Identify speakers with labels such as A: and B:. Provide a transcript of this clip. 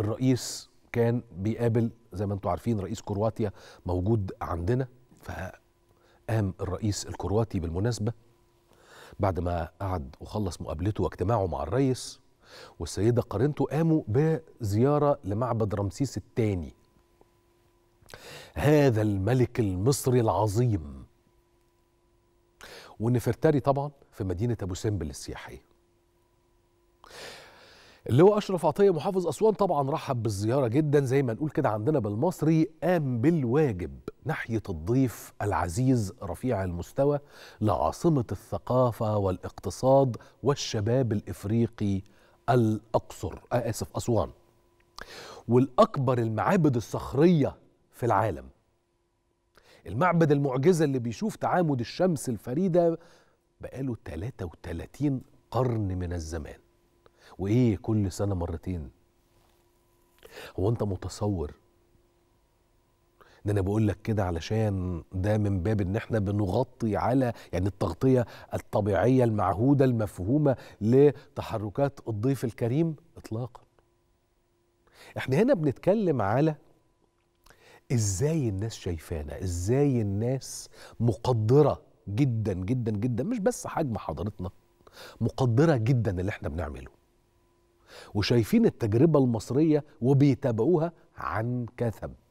A: الرئيس كان بيقابل زي ما انتم عارفين رئيس كرواتيا موجود عندنا فقام الرئيس الكرواتي بالمناسبه بعد ما قعد وخلص مقابلته واجتماعه مع الرئيس والسيده قارنته قاموا بزياره لمعبد رمسيس الثاني هذا الملك المصري العظيم ونفرتاري طبعا في مدينه ابو سمبل السياحيه اللي هو اشرف عطيه محافظ اسوان طبعا رحب بالزياره جدا زي ما نقول كده عندنا بالمصري قام بالواجب ناحيه الضيف العزيز رفيع المستوى لعاصمه الثقافه والاقتصاد والشباب الافريقي الاقصر آه، اسف اسوان والاكبر المعابد الصخريه في العالم المعبد المعجزه اللي بيشوف تعامد الشمس الفريده بقاله 33 قرن من الزمان وايه كل سنه مرتين هو انت متصور ان انا بقول لك كده علشان ده من باب ان احنا بنغطي على يعني التغطيه الطبيعيه المعهوده المفهومه لتحركات الضيف الكريم اطلاقا احنا هنا بنتكلم على ازاي الناس شايفانا ازاي الناس مقدره جدا جدا جدا مش بس حجم حضارتنا مقدره جدا اللي احنا بنعمله وشايفين التجربة المصرية وبيتابعوها عن كثب